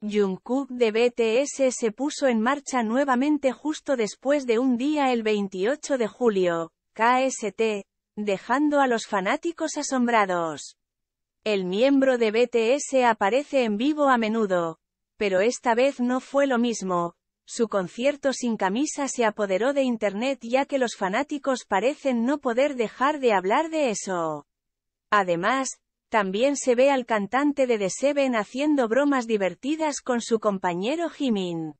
Jungkook de BTS se puso en marcha nuevamente justo después de un día el 28 de julio, KST, dejando a los fanáticos asombrados. El miembro de BTS aparece en vivo a menudo, pero esta vez no fue lo mismo. Su concierto sin camisa se apoderó de Internet ya que los fanáticos parecen no poder dejar de hablar de eso. Además, también se ve al cantante de The Seven haciendo bromas divertidas con su compañero Jimin.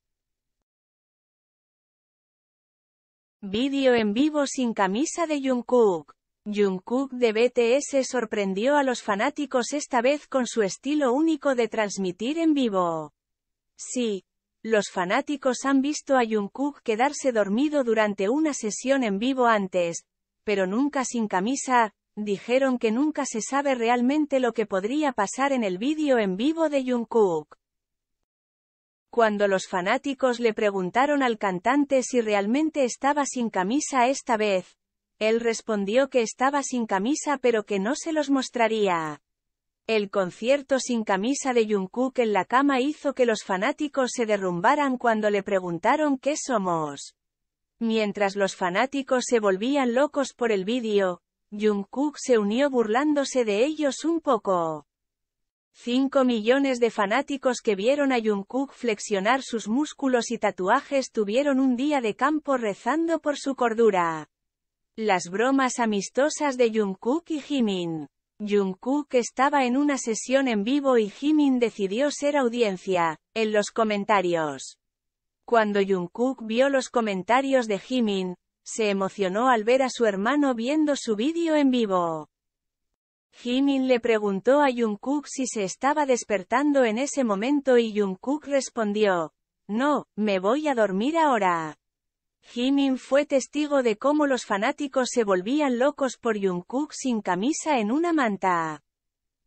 Vídeo en vivo sin camisa de Jungkook. Jungkook de BTS sorprendió a los fanáticos esta vez con su estilo único de transmitir en vivo. Sí, los fanáticos han visto a Jungkook quedarse dormido durante una sesión en vivo antes, pero nunca sin camisa, dijeron que nunca se sabe realmente lo que podría pasar en el vídeo en vivo de Jungkook. Cuando los fanáticos le preguntaron al cantante si realmente estaba sin camisa esta vez, él respondió que estaba sin camisa pero que no se los mostraría. El concierto sin camisa de Jungkook en la cama hizo que los fanáticos se derrumbaran cuando le preguntaron qué somos. Mientras los fanáticos se volvían locos por el vídeo, Jungkook se unió burlándose de ellos un poco. Cinco millones de fanáticos que vieron a Jungkook flexionar sus músculos y tatuajes tuvieron un día de campo rezando por su cordura. Las bromas amistosas de Jungkook y Jimin. Jungkook estaba en una sesión en vivo y Jimin decidió ser audiencia, en los comentarios. Cuando Jungkook vio los comentarios de Jimin, se emocionó al ver a su hermano viendo su vídeo en vivo. Jimin le preguntó a Jungkook si se estaba despertando en ese momento y Jungkook respondió, no, me voy a dormir ahora. Jimin fue testigo de cómo los fanáticos se volvían locos por Jungkook sin camisa en una manta.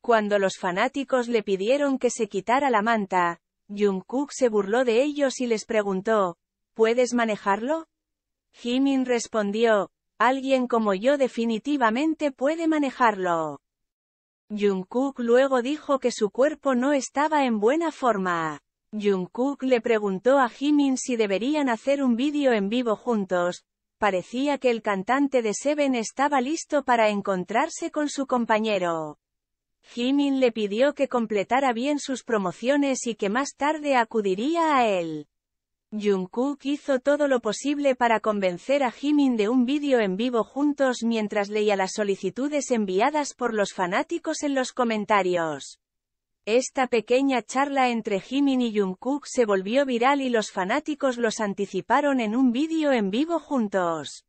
Cuando los fanáticos le pidieron que se quitara la manta, Jungkook se burló de ellos y les preguntó, ¿puedes manejarlo? Jimin respondió, alguien como yo definitivamente puede manejarlo. Jungkook luego dijo que su cuerpo no estaba en buena forma. Jungkook le preguntó a Jimin si deberían hacer un vídeo en vivo juntos, parecía que el cantante de Seven estaba listo para encontrarse con su compañero. Jimin le pidió que completara bien sus promociones y que más tarde acudiría a él. Jungkook hizo todo lo posible para convencer a Jimin de un vídeo en vivo juntos mientras leía las solicitudes enviadas por los fanáticos en los comentarios. Esta pequeña charla entre Jimin y Jungkook se volvió viral y los fanáticos los anticiparon en un vídeo en vivo juntos.